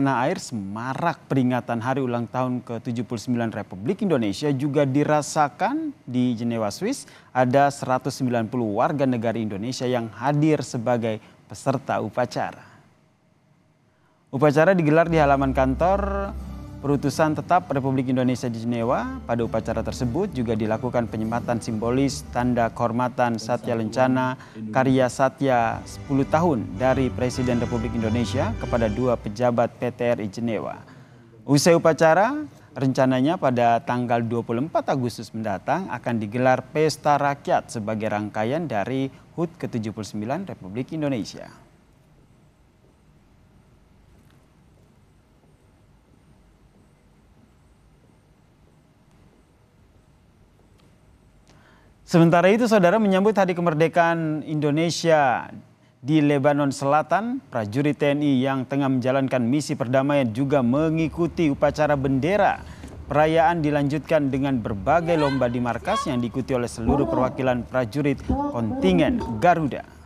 tanah air semarak peringatan hari ulang tahun ke-79 Republik Indonesia juga dirasakan di Jenewa, Swiss. Ada 190 warga negara Indonesia yang hadir sebagai peserta upacara. Upacara digelar di halaman kantor Perutusan tetap Republik Indonesia di Jenewa, pada upacara tersebut juga dilakukan penyematan simbolis tanda kehormatan Satya Lencana karya Satya 10 tahun dari Presiden Republik Indonesia kepada dua pejabat PTRI Jenewa. Usai upacara, rencananya pada tanggal 24 Agustus mendatang akan digelar Pesta Rakyat sebagai rangkaian dari HUT ke-79 Republik Indonesia. Sementara itu saudara menyambut hari kemerdekaan Indonesia di Lebanon Selatan, prajurit TNI yang tengah menjalankan misi perdamaian juga mengikuti upacara bendera. Perayaan dilanjutkan dengan berbagai lomba di markas yang diikuti oleh seluruh perwakilan prajurit kontingen Garuda.